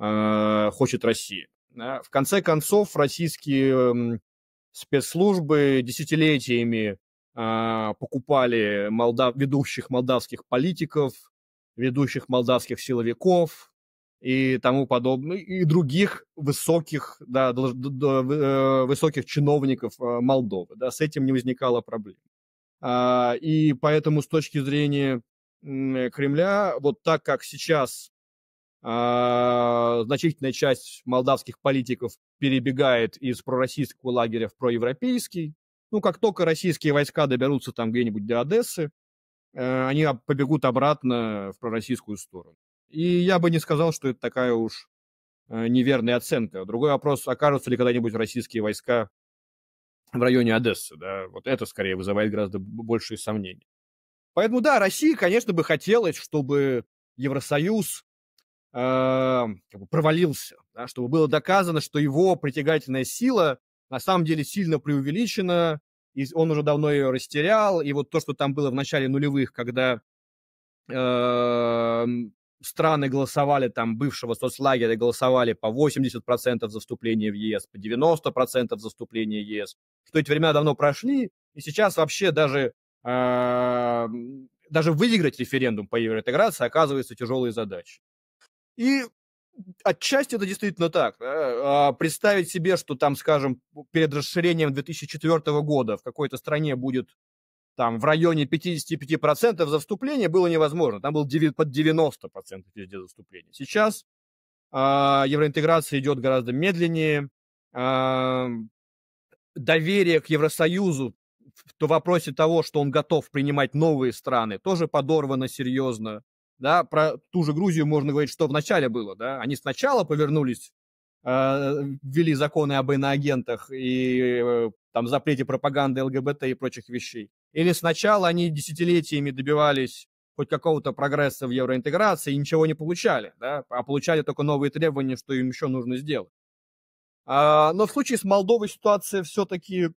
э, хочет Россия. В конце концов, российские спецслужбы десятилетиями а, покупали молдав... ведущих молдавских политиков, ведущих молдавских силовиков и тому подобное, и других высоких, да, до, до, до, э, высоких чиновников э, Молдовы. Да, с этим не возникало проблем. А, и поэтому с точки зрения Кремля, вот так как сейчас а, значительная часть молдавских политиков перебегает из пророссийского лагеря в проевропейский. Ну, как только российские войска доберутся там где-нибудь до Одессы, э, они побегут обратно в пророссийскую сторону. И я бы не сказал, что это такая уж э, неверная оценка. Другой вопрос, окажутся ли когда-нибудь российские войска в районе Одессы. Да? Вот это скорее вызывает гораздо большие сомнения. Поэтому да, Россия, конечно, бы хотелось, чтобы Евросоюз а, как бы провалился, да, чтобы было доказано, что его притягательная сила на самом деле сильно преувеличена, и он уже давно ее растерял, и вот то, что там было в начале нулевых, когда э, страны голосовали, там, бывшего соцлагеря голосовали по 80% за вступление в ЕС, по 90% за вступление в ЕС, что эти времена давно прошли, и сейчас вообще даже, э, даже выиграть референдум по евроинтеграции оказывается тяжелой задачей. И отчасти это действительно так. А представить себе, что там, скажем, перед расширением 2004 года в какой-то стране будет там в районе 55% за вступление было невозможно. Там был 9, под 90% везде за вступление. Сейчас э, евроинтеграция идет гораздо медленнее. Э, доверие к Евросоюзу в вопросе того, что он готов принимать новые страны, тоже подорвано серьезно да, про ту же Грузию можно говорить, что вначале было, да, они сначала повернулись, э, ввели законы об иноагентах и э, там запрете пропаганды ЛГБТ и прочих вещей, или сначала они десятилетиями добивались хоть какого-то прогресса в евроинтеграции и ничего не получали, да, а получали только новые требования, что им еще нужно сделать. А, но в случае с Молдовой ситуация все-таки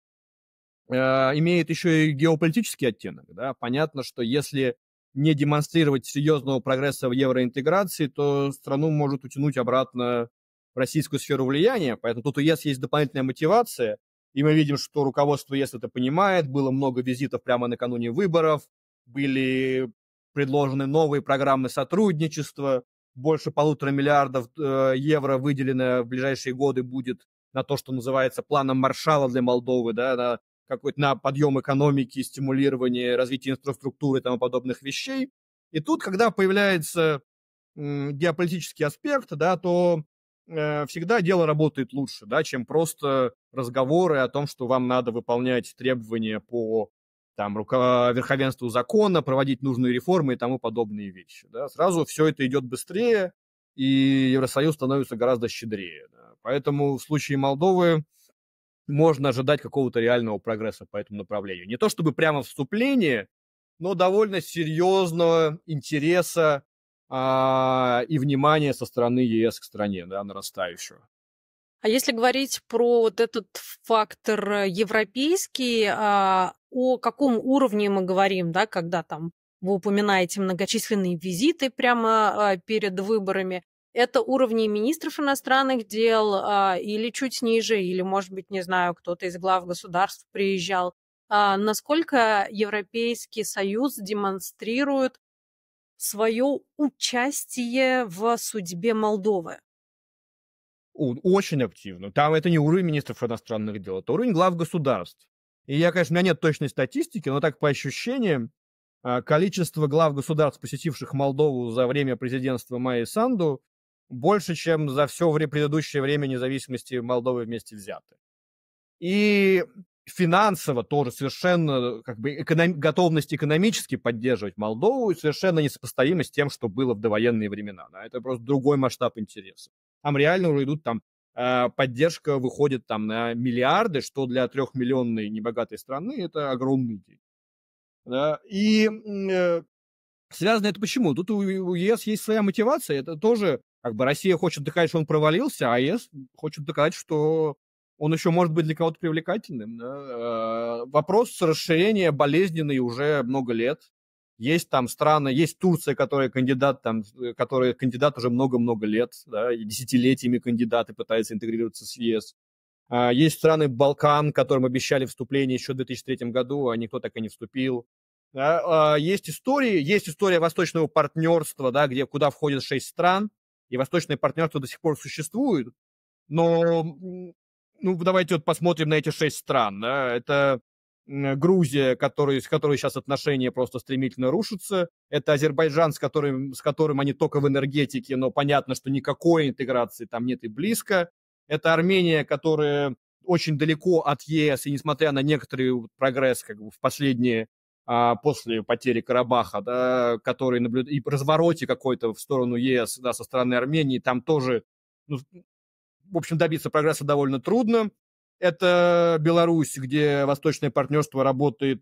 э, имеет еще и геополитический оттенок, да, понятно, что если не демонстрировать серьезного прогресса в евроинтеграции, то страну может утянуть обратно в российскую сферу влияния. Поэтому тут у ЕС есть дополнительная мотивация, и мы видим, что руководство ЕС это понимает. Было много визитов прямо накануне выборов, были предложены новые программы сотрудничества, больше полутора миллиардов э, евро выделено в ближайшие годы будет на то, что называется планом Маршала для Молдовы, да, на какой-то на подъем экономики, стимулирование развития инфраструктуры и тому подобных вещей. И тут, когда появляется геополитический аспект, да, то э, всегда дело работает лучше, да, чем просто разговоры о том, что вам надо выполнять требования по там, руко... верховенству закона, проводить нужные реформы и тому подобные вещи. Да. Сразу все это идет быстрее, и Евросоюз становится гораздо щедрее. Да. Поэтому в случае Молдовы можно ожидать какого-то реального прогресса по этому направлению. Не то чтобы прямо вступление, но довольно серьезного интереса а, и внимания со стороны ЕС к стране, да, нарастающего. А если говорить про вот этот фактор европейский, а, о каком уровне мы говорим, да, когда там вы упоминаете многочисленные визиты прямо а, перед выборами это уровни министров иностранных дел а, или чуть ниже, или, может быть, не знаю, кто-то из глав государств приезжал. А, насколько Европейский Союз демонстрирует свое участие в судьбе Молдовы? Очень активно. Там это не уровень министров иностранных дел, это уровень глав государств. И я, конечно, у меня нет точной статистики, но так по ощущениям, а, количество глав государств, посетивших Молдову за время президентства Майи Санду, больше, чем за все предыдущее время независимости Молдовы вместе взяты. И финансово тоже совершенно как бы эконом... готовность экономически поддерживать Молдову совершенно несопоставима с тем, что было в довоенные времена. Да? Это просто другой масштаб интереса. Там реально уже идут там а, поддержка выходит там на миллиарды, что для трехмиллионной небогатой страны это огромный день. Да? И э, связано это почему? Тут у, у ЕС есть своя мотивация, это тоже как бы Россия хочет доказать, что он провалился, а ЕС хочет доказать, что он еще может быть для кого-то привлекательным. Да? Э, вопрос расширения болезненный уже много лет. Есть там страны, есть Турция, которая кандидат, там, э, которая кандидат уже много-много лет, да, десятилетиями кандидаты пытаются интегрироваться с ЕС. А, есть страны Балкан, которым обещали вступление еще в 2003 году, а никто так и не вступил. А, есть истории, есть история восточного партнерства, да, где куда входят шесть стран, и восточные партнерства до сих пор существуют, но ну, давайте вот посмотрим на эти шесть стран. Да? Это Грузия, который, с которой сейчас отношения просто стремительно рушатся. Это Азербайджан, с которым, с которым они только в энергетике, но понятно, что никакой интеграции там нет и близко. Это Армения, которая очень далеко от ЕС, и несмотря на некоторый прогресс как бы, в последние а, после потери Карабаха, да, который наблюд... и развороте какой-то в сторону ЕС да, со стороны Армении, там тоже, ну, в общем, добиться прогресса довольно трудно. Это Беларусь, где восточное партнерство работает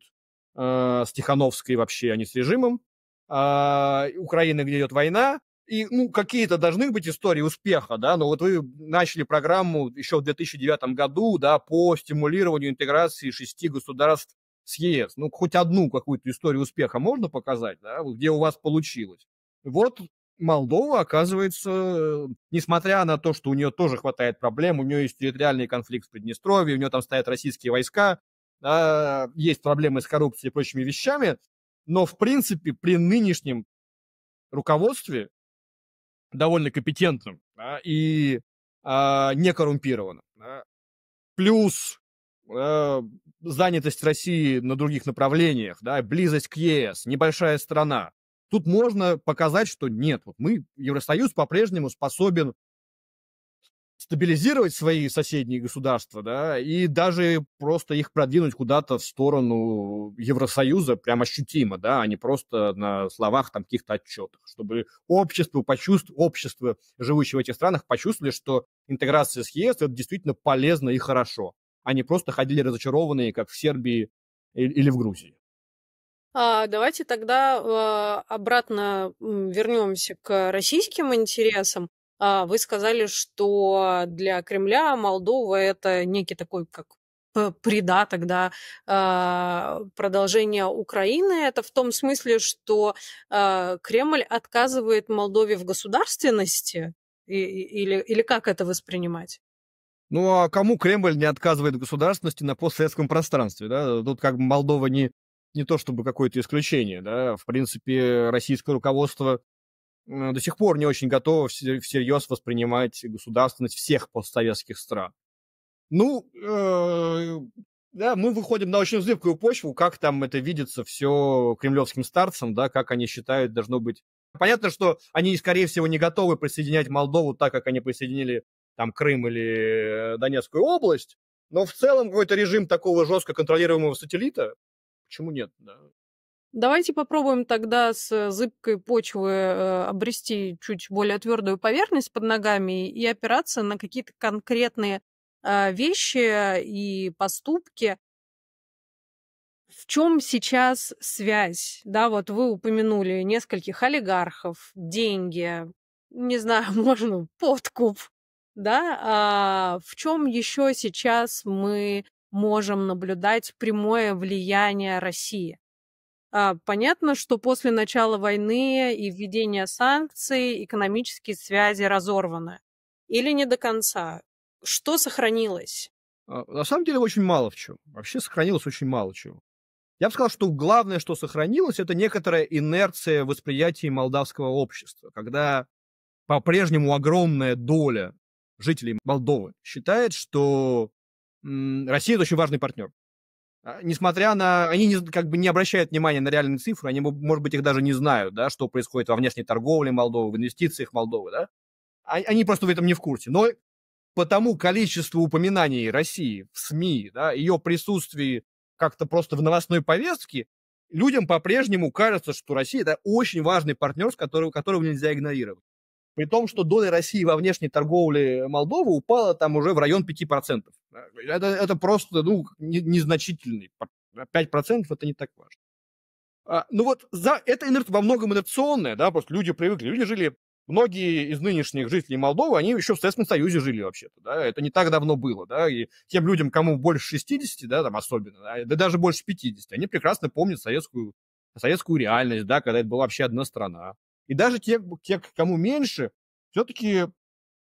э, с Тихановской вообще, а не с режимом. Э, Украина, где идет война, и, ну, какие-то должны быть истории успеха, да, но вот вы начали программу еще в 2009 году, да, по стимулированию интеграции шести государств с ЕС. Ну, хоть одну какую-то историю успеха можно показать, да, где у вас получилось. Вот Молдова, оказывается, несмотря на то, что у нее тоже хватает проблем, у нее есть территориальный конфликт в Приднестровье, у нее там стоят российские войска, да, есть проблемы с коррупцией и прочими вещами, но, в принципе, при нынешнем руководстве довольно компетентным да, и а, не Да. Плюс э, занятость России на других направлениях, да, близость к ЕС, небольшая страна. Тут можно показать, что нет, вот мы, Евросоюз по-прежнему способен стабилизировать свои соседние государства, да, и даже просто их продвинуть куда-то в сторону Евросоюза прям ощутимо, да, а не просто на словах там каких-то отчетах, чтобы общество почувствовало, общество, живущее в этих странах, почувствовали, что интеграция с ЕС – это действительно полезно и хорошо, они просто ходили разочарованные, как в Сербии или в Грузии. А, давайте тогда а, обратно вернемся к российским интересам. А, вы сказали, что для Кремля Молдова это некий такой как придаток, да, а, продолжение Украины. Это в том смысле, что Кремль отказывает Молдове в государственности? Или, или как это воспринимать? Ну а кому Кремль не отказывает в государственности на постсоветском пространстве? Да? Тут как бы Молдова не, не то чтобы какое-то исключение. Да? В принципе, российское руководство до сих пор не очень готово всерьез воспринимать государственность всех постсоветских стран. Ну, э, да, мы выходим на очень взрывкую почву, как там это видится все кремлевским старцам, да, как они считают, должно быть Понятно, что они, скорее всего, не готовы присоединять Молдову так, как они присоединили там Крым или э, Донецкую область, но в целом какой-то режим такого жестко контролируемого сателлита, почему нет? Да? Давайте попробуем тогда с зыбкой почвы э, обрести чуть более твердую поверхность под ногами и опираться на какие-то конкретные э, вещи и поступки. В чем сейчас связь? Да, вот вы упомянули нескольких олигархов, деньги, не знаю, можно подкуп, да, а в чем еще сейчас мы можем наблюдать прямое влияние России? А, понятно, что после начала войны и введения санкций экономические связи разорваны. Или не до конца. Что сохранилось? А, на самом деле очень мало в чем. Вообще сохранилось очень мало чего. Я бы сказал, что главное, что сохранилось, это некоторая инерция восприятия молдавского общества, когда по-прежнему огромная доля жителей Молдовы считает, что Россия это очень важный партнер. А, несмотря на... Они не, как бы не обращают внимания на реальные цифры, они, может быть, их даже не знают, да, что происходит во внешней торговле Молдовы, в инвестициях Молдовы, да. Они просто в этом не в курсе. Но по тому количеству упоминаний России в СМИ, да, ее присутствии как-то просто в новостной повестке, людям по-прежнему кажется, что Россия это очень важный партнер, с которого, которого нельзя игнорировать при том, что доля России во внешней торговле Молдовы упала там уже в район 5%. Это, это просто, ну, не, незначительный. 5% это не так важно. А, ну вот, за, это инерт, во многом инерционное, да, просто люди привыкли, люди жили многие из нынешних жителей Молдовы, они еще в Советском Союзе жили вообще-то, да, это не так давно было, да, и тем людям, кому больше 60, да, там особенно, да, да даже больше 50, они прекрасно помнят советскую, советскую реальность, да, когда это была вообще одна страна. И даже те, те кому меньше, все-таки,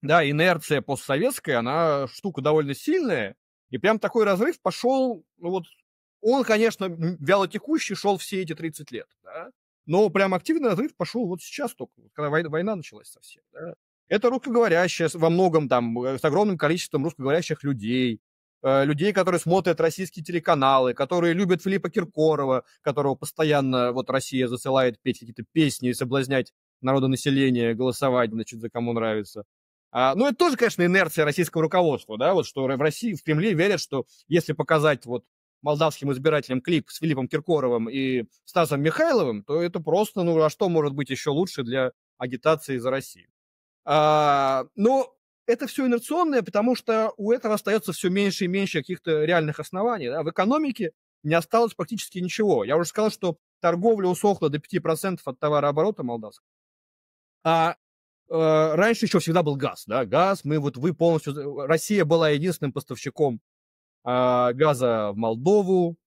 да, инерция постсоветская, она штука довольно сильная. И прям такой разрыв пошел, ну вот, он, конечно, вялотекущий шел все эти 30 лет, да, но прям активный разрыв пошел вот сейчас только, когда война, война началась совсем, да. Это русскоговорящая, во многом там, э, с огромным количеством русскоговорящих людей, Э, людей, которые смотрят российские телеканалы, которые любят Филиппа Киркорова, которого постоянно вот Россия засылает петь какие-то песни и соблазнять народонаселение, голосовать, значит, за кому нравится. А, ну, это тоже, конечно, инерция российского руководства, да, вот что в России, в Кремле верят, что если показать вот молдавским избирателям клип с Филиппом Киркоровым и Стасом Михайловым, то это просто, ну, а что может быть еще лучше для агитации за Россию? А, ну, это все инерционное, потому что у этого остается все меньше и меньше каких-то реальных оснований. Да? В экономике не осталось практически ничего. Я уже сказал, что торговля усохла до 5% от товарооборота молдавского. А э, раньше еще всегда был газ. Да? Газ, мы вот вы полностью... Э, Россия была единственным поставщиком э, газа в Молдову.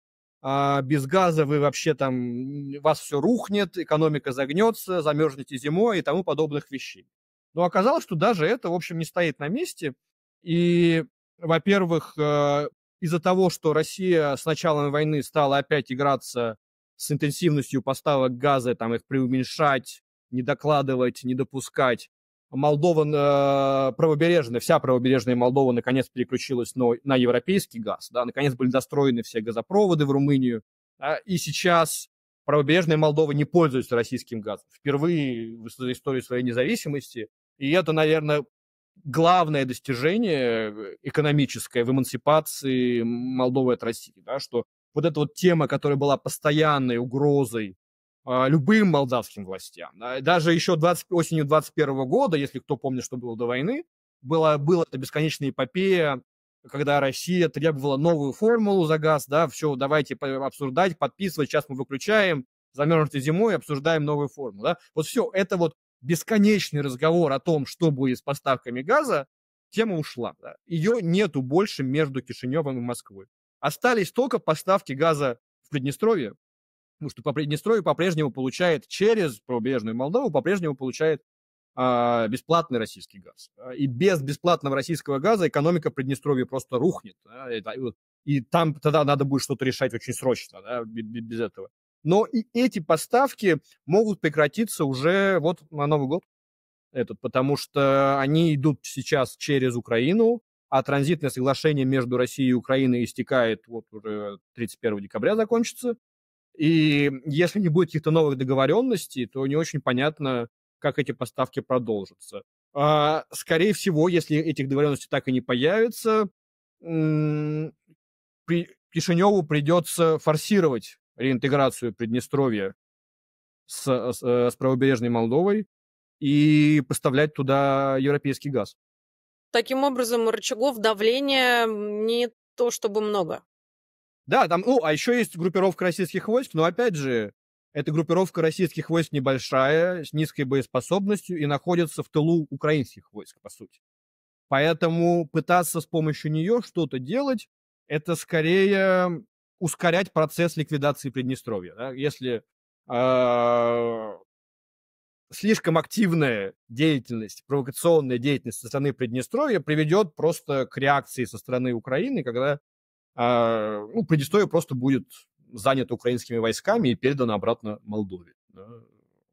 А без газа вы вообще там, вас все рухнет, экономика загнется, замерзнете зимой и тому подобных вещей. Но оказалось, что даже это, в общем, не стоит на месте. И, во-первых, э, из-за того, что Россия с началом войны стала опять играться с интенсивностью поставок газа, там их преуменьшать, не докладывать, не допускать. Молдова э, правобережная, вся правобережная Молдова наконец переключилась на, европейский газ, да, наконец были достроены все газопроводы в Румынию, и сейчас правобережная Молдова не пользуется российским газом. Впервые в истории своей независимости и это, наверное, главное достижение э, экономическое в эмансипации Молдовы от России, да, что вот эта вот тема, которая была постоянной угрозой а, любым молдавским властям, да, даже еще 20, осенью 21 года, если кто помнит, что было до войны, была, была эта бесконечная эпопея, когда Россия требовала новую формулу за газ, да, все, давайте обсуждать, подписывать, сейчас мы выключаем, замерзнете зимой, обсуждаем новую формулу, да. Вот все, это вот бесконечный разговор о том, что будет с поставками газа, тема ушла. Да. Ее нету больше между Кишиневым и Москвой. Остались только поставки газа в Приднестровье, потому что по Приднестровью по-прежнему получает через пробережную Молдову, по-прежнему получает а, бесплатный российский газ. А, и без бесплатного российского газа экономика Приднестровья просто рухнет. Да, и, и там тогда надо будет что-то решать очень срочно да, без этого. Но и эти поставки могут прекратиться уже вот на Новый год этот, потому что они идут сейчас через Украину, а транзитное соглашение между Россией и Украиной истекает вот уже 31 декабря закончится. И если не будет каких-то новых договоренностей, то не очень понятно, как эти поставки продолжатся. А, скорее всего, если этих договоренностей так и не появится, при... Кишиневу придется форсировать реинтеграцию Приднестровья с, э, с, э, с правобережной Молдовой и поставлять туда европейский газ. Таким образом, рычагов давления не то чтобы много. Да, там, ну, а еще есть группировка российских войск, но опять же, эта группировка российских войск небольшая, с низкой боеспособностью и находится в тылу украинских войск, по сути. Поэтому пытаться с помощью нее что-то делать, это скорее ускорять процесс ликвидации Приднестровья. Да? Если э, слишком активная деятельность, провокационная деятельность со стороны Приднестровья приведет просто к реакции со стороны Украины, когда э, ну, Приднестровье просто будет занято украинскими войсками и передано обратно Молдове. Да?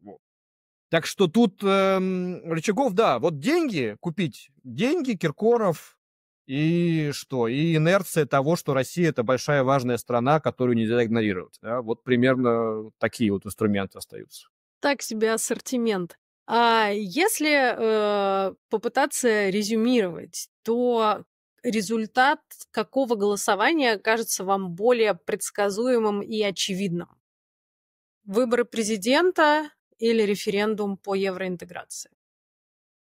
Вот. Так что тут э, рычагов, да, вот деньги купить, деньги, Киркоров, и что? И инерция того, что Россия – это большая важная страна, которую нельзя игнорировать. Да? Вот примерно такие вот инструменты остаются. Так себе ассортимент. А если э, попытаться резюмировать, то результат какого голосования кажется вам более предсказуемым и очевидным? Выборы президента или референдум по евроинтеграции?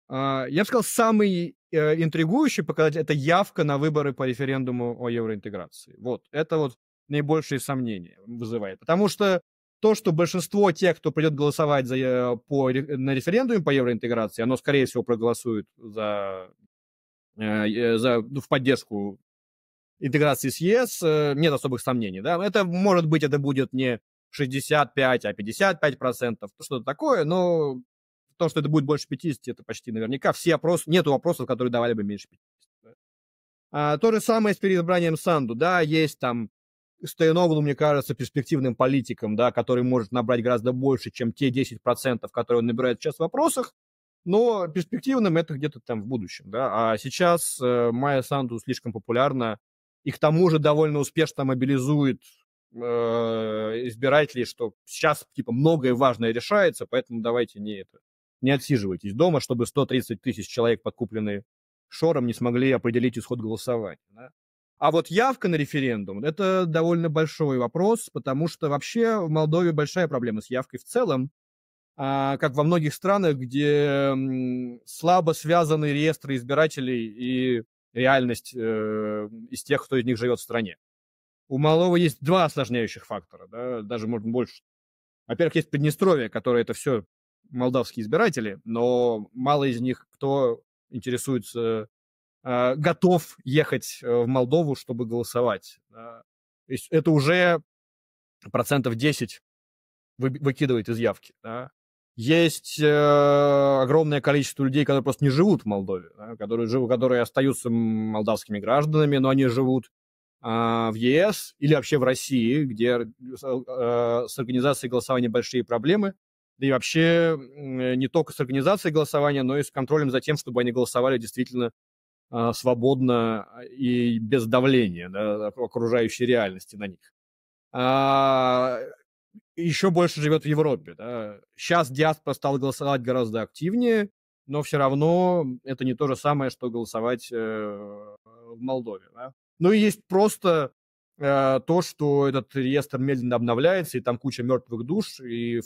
А, я бы сказал, самый э, интригующий показатель – это явка на выборы по референдуму о евроинтеграции. Вот, это вот наибольшие сомнения вызывает. Потому что то, что большинство тех, кто придет голосовать за, э, по, на референдуме по евроинтеграции, оно, скорее всего, проголосует за, э, за, ну, в поддержку интеграции с ЕС, нет особых сомнений. Да? Это, может быть, это будет не 65, а 55 процентов, что-то такое, но то, что это будет больше 50, это почти наверняка. Все опросы, нету вопросов, которые давали бы меньше 50. А, то же самое с переизбранием Санду, да, есть там Стояновлу, мне кажется, перспективным политиком, да, который может набрать гораздо больше, чем те 10%, которые он набирает сейчас в вопросах, но перспективным это где-то там в будущем, да. А сейчас э, Майя Санду слишком популярна и к тому же довольно успешно мобилизует э, избирателей, что сейчас типа многое важное решается, поэтому давайте не это не отсиживайтесь дома, чтобы 130 тысяч человек, подкупленные Шором, не смогли определить исход голосования. Да? А вот явка на референдум – это довольно большой вопрос, потому что вообще в Молдове большая проблема с явкой в целом, а, как во многих странах, где слабо связаны реестры избирателей и реальность э, из тех, кто из них живет в стране. У Молдовы есть два осложняющих фактора, да, даже, может, больше. Во-первых, есть Приднестровье, которое это все молдавские избиратели, но мало из них кто интересуется, а, готов ехать э, в Молдову, чтобы голосовать. А, то есть это уже процентов 10 выкидывает из явки. Да? Есть э, огромное количество людей, которые просто не живут в Молдове, да, которые, живут, которые остаются молдавскими гражданами, но они живут э, в ЕС или вообще в России, где э, с э, организацией голосования большие проблемы да и вообще э, не только с организацией голосования, но и с контролем за тем, чтобы они голосовали действительно а, свободно а, и без давления да, окружающей реальности на них. А, еще больше живет в Европе. Да. Сейчас диаспора стал голосовать гораздо активнее, но все равно это не то же самое, что голосовать э, в Молдове. Да. Ну и есть просто Э, то, что этот реестр медленно обновляется, и там куча мертвых душ, и э,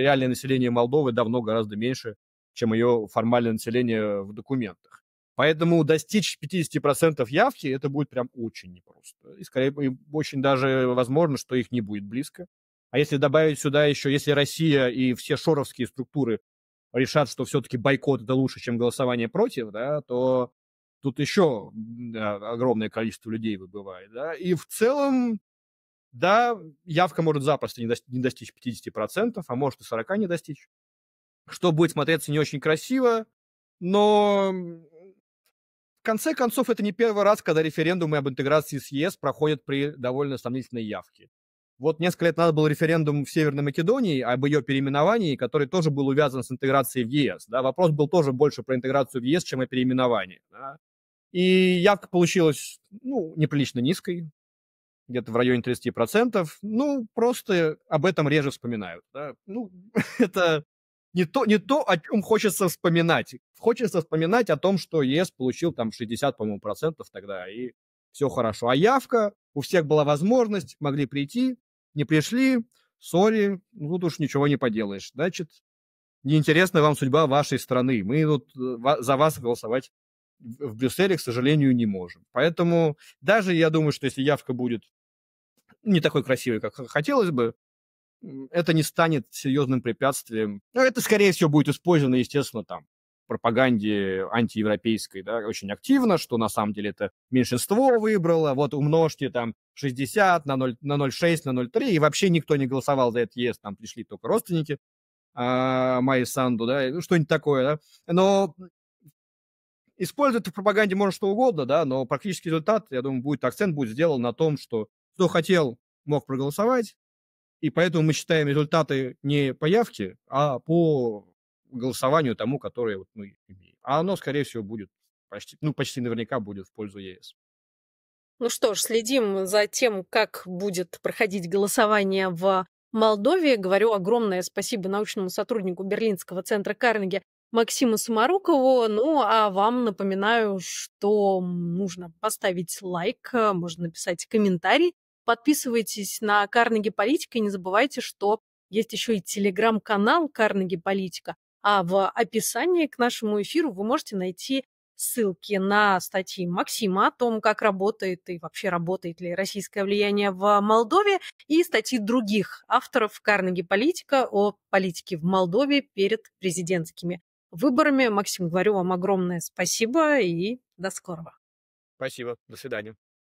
реальное население Молдовы давно гораздо меньше, чем ее формальное население в документах. Поэтому достичь 50% явки это будет прям очень непросто. И скорее и очень даже возможно, что их не будет близко. А если добавить сюда еще, если Россия и все шоровские структуры решат, что все-таки бойкот это лучше, чем голосование против, да, то Тут еще огромное количество людей выбывает, да. И в целом, да, явка может запросто не, достичь, не достичь 50%, а может и 40% не достичь. Что будет смотреться не очень красиво, но в конце концов, это не первый раз, когда референдумы об интеграции с ЕС проходят при довольно сомнительной явке. Вот несколько лет назад был референдум в Северной Македонии об ее переименовании, который тоже был увязан с интеграцией в ЕС. Да? Вопрос был тоже больше про интеграцию в ЕС, чем о переименовании. Да? И явка получилась, ну, неприлично низкой, где-то в районе 30%. Ну, просто об этом реже вспоминают. Да? Ну, это не то, не то, о чем хочется вспоминать. Хочется вспоминать о том, что ЕС получил там 60, по-моему, процентов тогда, и все хорошо. А явка, у всех была возможность, могли прийти, не пришли, сори, ну тут уж ничего не поделаешь. Значит, неинтересна вам судьба вашей страны. Мы тут э, за вас голосовать в Брюсселе, к сожалению, не можем. Поэтому даже я думаю, что если явка будет не такой красивой, как хотелось бы, это не станет серьезным препятствием. Ну, это, скорее всего, будет использовано, естественно, там, пропаганде антиевропейской, да, очень активно, что на самом деле это меньшинство выбрало, вот умножьте там 60 на, 0, на 0,6, на 0,3, и вообще никто не голосовал за этот ЕС, там пришли только родственники а, Майи Санду, да, ну, что-нибудь такое, да. Но Использовать в пропаганде можно что угодно, да, но практический результат, я думаю, будет, акцент будет сделан на том, что кто хотел, мог проголосовать, и поэтому мы считаем результаты не по явке, а по голосованию тому, которое вот мы имеем. А оно, скорее всего, будет почти, ну, почти наверняка будет в пользу ЕС. Ну что ж, следим за тем, как будет проходить голосование в Молдове. Говорю огромное спасибо научному сотруднику Берлинского центра Карнеги Максиму Самарукову. Ну, а вам напоминаю, что нужно поставить лайк, э, можно написать комментарий. Подписывайтесь на Карнеги Политика и не забывайте, что есть еще и телеграм-канал Карнеги Политика. А в описании к нашему эфиру вы можете найти ссылки на статьи Максима о том, как работает и вообще работает ли российское влияние в Молдове, и статьи других авторов Карнеги Политика о политике в Молдове перед президентскими выборами. Максим, говорю вам огромное спасибо и до скорого. Спасибо. До свидания.